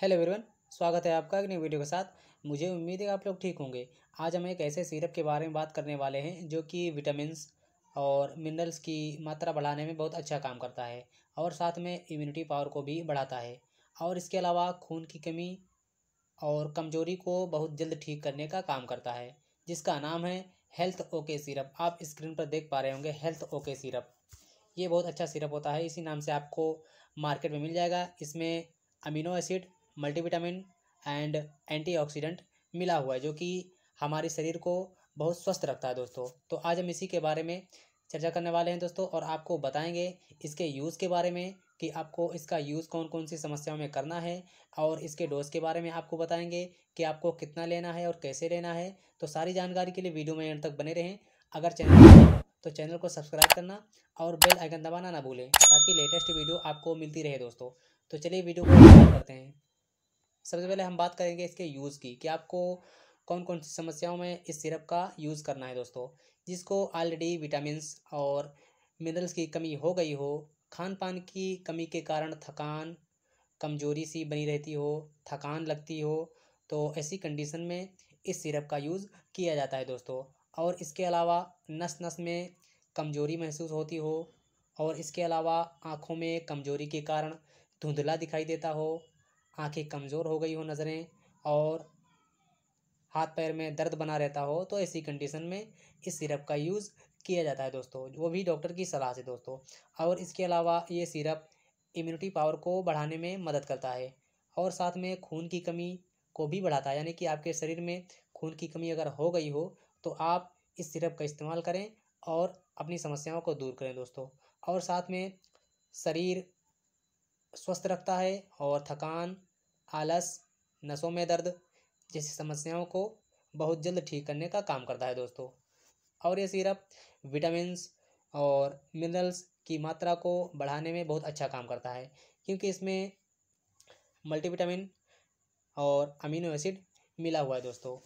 hello everyone स्वागत है आपका एक नई वीडियो के साथ मुझे उम्मीद है आप लोग ठीक होंगे आज हम एक ऐसे सिरप के बारे में बात करने वाले हैं जो कि विटामिनस और मिनरल्स की मात्रा बढ़ाने में बहुत अच्छा काम करता है और साथ में इम्यूनिटी पावर को भी बढ़ाता है और इसके अलावा खून की कमी और कमजोरी को बहुत जल्द ठीक करने का काम करता है जिसका नाम है हेल्थ ओके सिरप आप स्क्रीन पर देख पा रहे होंगे हेल्थ ओके सिरप ये बहुत अच्छा सिरप होता है इसी नाम से आपको मार्केट में मिल जाएगा इसमें amino acid multivitamin and antioxidant मिला हुआ है जो कि हमारे शरीर को बहुत स्वस्थ रखता है दोस्तों तो आज हम इसी के बारे में चर्चा करने वाले हैं दोस्तों और आपको बताएंगे इसके यूज़ के बारे में कि आपको इसका यूज़ कौन कौन सी समस्याओं में करना है और इसके डोज के बारे में आपको बताएंगे कि आपको कितना लेना है और कैसे लेना है तो सारी जानकारी के लिए वीडियो में एंड तक बने रहें अगर चैनल तो चैनल को सब्सक्राइब करना और बेल आइकन दबाना ना भूलें ताकि लेटेस्ट वीडियो आपको मिलती रहे दोस्तों तो चलिए वीडियो को करते हैं सबसे पहले हम बात करेंगे इसके यूज़ की कि आपको कौन कौन सी समस्याओं में इस सिरप का यूज़ करना है दोस्तों जिसको ऑलरेडी विटामिन और मिनरल्स की कमी हो गई हो खान पान की कमी के कारण थकान कमजोरी सी बनी रहती हो थकान लगती हो तो ऐसी कंडीशन में इस सिरप का यूज़ किया जाता है दोस्तों और इसके अलावा नस नस में कमजोरी महसूस होती हो और इसके अलावा आँखों में कमजोरी के कारण धुंधला दिखाई देता हो आंखें कमज़ोर हो गई हो नज़रें और हाथ पैर में दर्द बना रहता हो तो ऐसी कंडीशन में इस सिरप का यूज़ किया जाता है दोस्तों वो भी डॉक्टर की सलाह से दोस्तों और इसके अलावा ये सिरप इम्यूनिटी पावर को बढ़ाने में मदद करता है और साथ में खून की कमी को भी बढ़ाता है यानी कि आपके शरीर में खून की कमी अगर हो गई हो तो आप इस सिरप का इस्तेमाल करें और अपनी समस्याओं को दूर करें दोस्तों और साथ में शरीर स्वस्थ रखता है और थकान आलस नसों में दर्द जैसी समस्याओं को बहुत जल्द ठीक करने का काम करता है दोस्तों और ये सिरप विटामिन और मिनरल्स की मात्रा को बढ़ाने में बहुत अच्छा काम करता है क्योंकि इसमें मल्टीविटामिन और अमीनो एसिड मिला हुआ है दोस्तों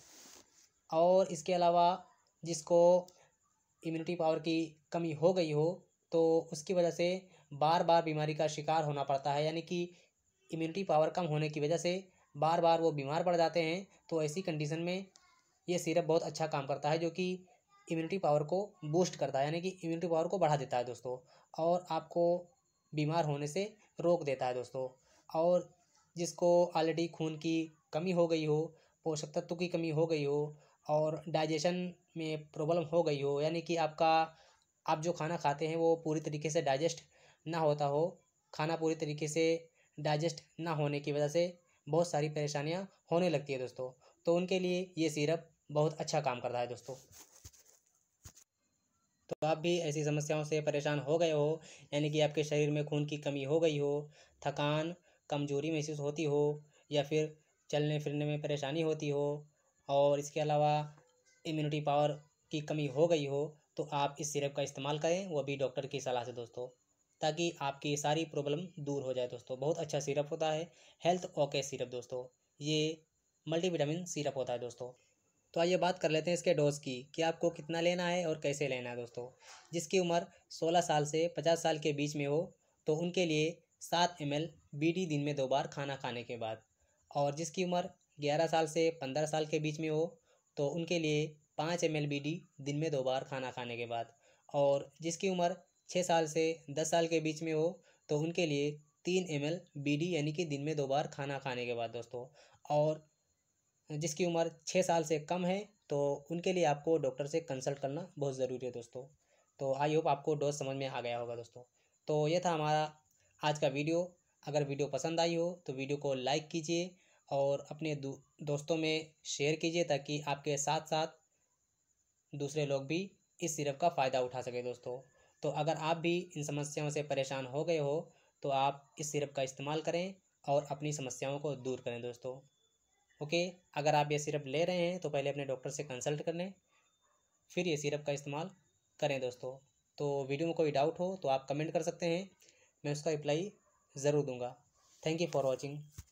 और इसके अलावा जिसको इम्यूनिटी पावर की कमी हो गई हो तो उसकी वजह से बार बार बीमारी का शिकार होना पड़ता है यानी कि इम्यूनिटी पावर कम होने की वजह से बार बार वो बीमार पड़ जाते हैं तो ऐसी कंडीशन में ये सिरप बहुत अच्छा काम करता है जो कि इम्यूनिटी पावर को बूस्ट करता है यानी कि इम्यूनिटी पावर को बढ़ा देता है दोस्तों और आपको बीमार होने से रोक देता है दोस्तों और जिसको ऑलरेडी खून की कमी हो गई हो पोषक तत्व की कमी हो गई हो और डाइजेशन में प्रॉब्लम हो गई हो यानी कि आपका आप जो खाना खाते हैं वो पूरी तरीके से डाइजेस्ट ना होता हो खाना पूरी तरीके से डाइजेस्ट ना होने की वजह से बहुत सारी परेशानियाँ होने लगती है दोस्तों तो उनके लिए ये सिरप बहुत अच्छा काम करता है दोस्तों तो आप भी ऐसी समस्याओं से परेशान हो गए हो यानी कि आपके शरीर में खून की कमी हो गई हो थकान कमजोरी महसूस होती हो या फिर चलने फिरने में परेशानी होती हो और इसके अलावा इम्यूनिटी पावर की कमी हो गई हो तो आप इस सिरप का इस्तेमाल करें वह भी डॉक्टर की सलाह से दोस्तों ताकि आपकी सारी प्रॉब्लम दूर हो जाए दोस्तों बहुत अच्छा सिरप होता है हेल्थ ओके सिरप दोस्तों ये मल्टीविटामिन सिरप होता है दोस्तों तो आइए बात कर लेते हैं इसके डोज की कि आपको कितना लेना है और कैसे लेना है दोस्तों जिसकी उम्र 16 साल से 50 साल के बीच में हो तो उनके लिए सात एम एल दिन में दो बार खाना खाने के बाद और जिसकी उम्र ग्यारह साल से पंद्रह साल के बीच में हो तो उनके लिए पाँच एम एल दिन में दो बार खाना खाने के बाद और जिसकी उम्र छः साल से दस साल के बीच में हो तो उनके लिए तीन एम एल यानी कि दिन में दो बार खाना खाने के बाद दोस्तों और जिसकी उम्र छः साल से कम है तो उनके लिए आपको डॉक्टर से कंसल्ट करना बहुत ज़रूरी है दोस्तों तो आई होप आपको डोज समझ में आ गया होगा दोस्तों तो ये था हमारा आज का वीडियो अगर वीडियो पसंद आई हो तो वीडियो को लाइक कीजिए और अपने दोस्तों में शेयर कीजिए ताकि आपके साथ साथ दूसरे लोग भी इस सिरप का फ़ायदा उठा सके दोस्तों तो अगर आप भी इन समस्याओं से परेशान हो गए हो तो आप इस सिरप का इस्तेमाल करें और अपनी समस्याओं को दूर करें दोस्तों ओके अगर आप ये सिरप ले रहे हैं तो पहले अपने डॉक्टर से कंसल्ट कर लें फिर ये सिरप का इस्तेमाल करें दोस्तों तो वीडियो में कोई डाउट हो तो आप कमेंट कर सकते हैं मैं उसका रिप्लाई ज़रूर दूंगा थैंक यू फॉर वॉचिंग